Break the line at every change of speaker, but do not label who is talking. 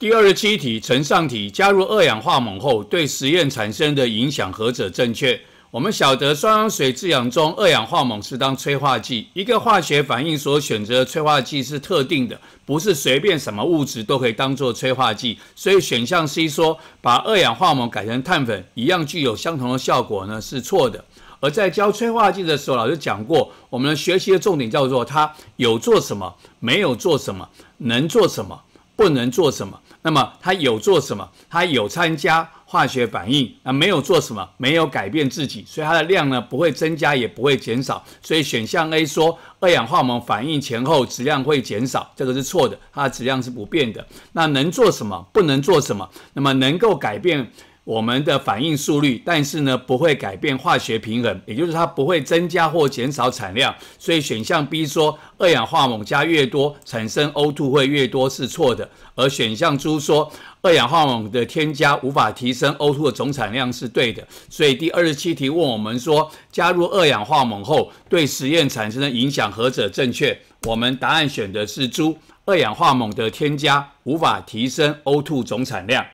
第二十七题，盛上体加入二氧化锰后，对实验产生的影响何者正确？我们晓得双氧水制氧中，二氧化锰是当催化剂。一个化学反应所选择的催化剂是特定的，不是随便什么物质都可以当做催化剂。所以选项 C 说，把二氧化锰改成碳粉，一样具有相同的效果呢，是错的。而在教催化剂的时候，老师讲过，我们学习的重点叫做它有做什么，没有做什么，能做什么。不能做什么，那么它有做什么？它有参加化学反应，啊，没有做什么，没有改变自己，所以它的量呢不会增加也不会减少。所以选项 A 说二氧化锰反应前后质量会减少，这个是错的，它的质量是不变的。那能做什么？不能做什么？那么能够改变。我们的反应速率，但是呢不会改变化学平衡，也就是它不会增加或减少产量，所以选项 B 说二氧化锰加越多，产生 O2 会越多是错的，而选项猪说二氧化锰的添加无法提升 O2 的总产量是对的，所以第二十七题问我们说加入二氧化锰后对实验产生的影响何者正确，我们答案选的是猪，二氧化锰的添加无法提升 O2 总产量。